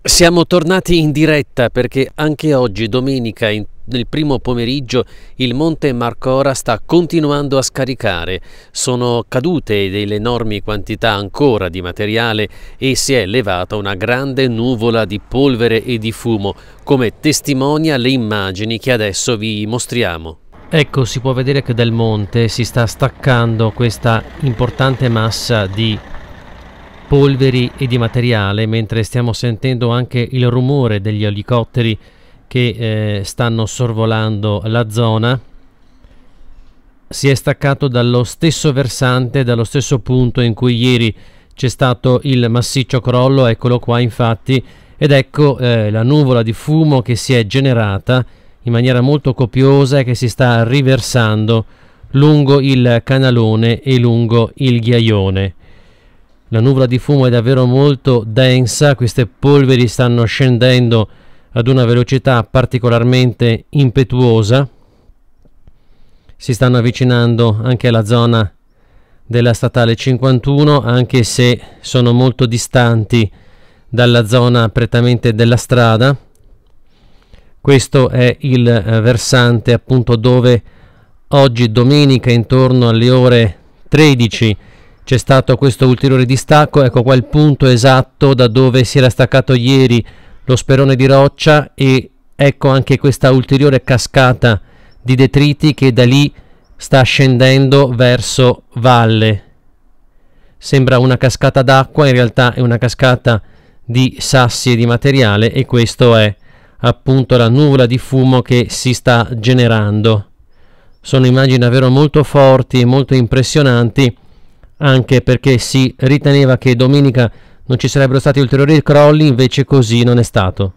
Siamo tornati in diretta perché anche oggi, domenica, in nel primo pomeriggio il monte Marcora sta continuando a scaricare. Sono cadute delle enormi quantità ancora di materiale e si è levata una grande nuvola di polvere e di fumo, come testimonia le immagini che adesso vi mostriamo. Ecco, si può vedere che dal monte si sta staccando questa importante massa di polveri e di materiale, mentre stiamo sentendo anche il rumore degli elicotteri che eh, stanno sorvolando la zona. Si è staccato dallo stesso versante, dallo stesso punto in cui ieri c'è stato il massiccio crollo, eccolo qua infatti, ed ecco eh, la nuvola di fumo che si è generata in maniera molto copiosa e che si sta riversando lungo il canalone e lungo il ghiaione. La nuvola di fumo è davvero molto densa, queste polveri stanno scendendo ad una velocità particolarmente impetuosa. Si stanno avvicinando anche alla zona della statale 51, anche se sono molto distanti dalla zona prettamente della strada. Questo è il eh, versante appunto dove oggi domenica intorno alle ore 13 c'è stato questo ulteriore distacco, ecco qua il punto esatto da dove si era staccato ieri lo sperone di roccia e ecco anche questa ulteriore cascata di detriti che da lì sta scendendo verso valle. Sembra una cascata d'acqua, in realtà è una cascata di sassi e di materiale e questo è appunto la nuvola di fumo che si sta generando. Sono immagini davvero molto forti e molto impressionanti anche perché si riteneva che domenica non ci sarebbero stati ulteriori crolli, invece così non è stato.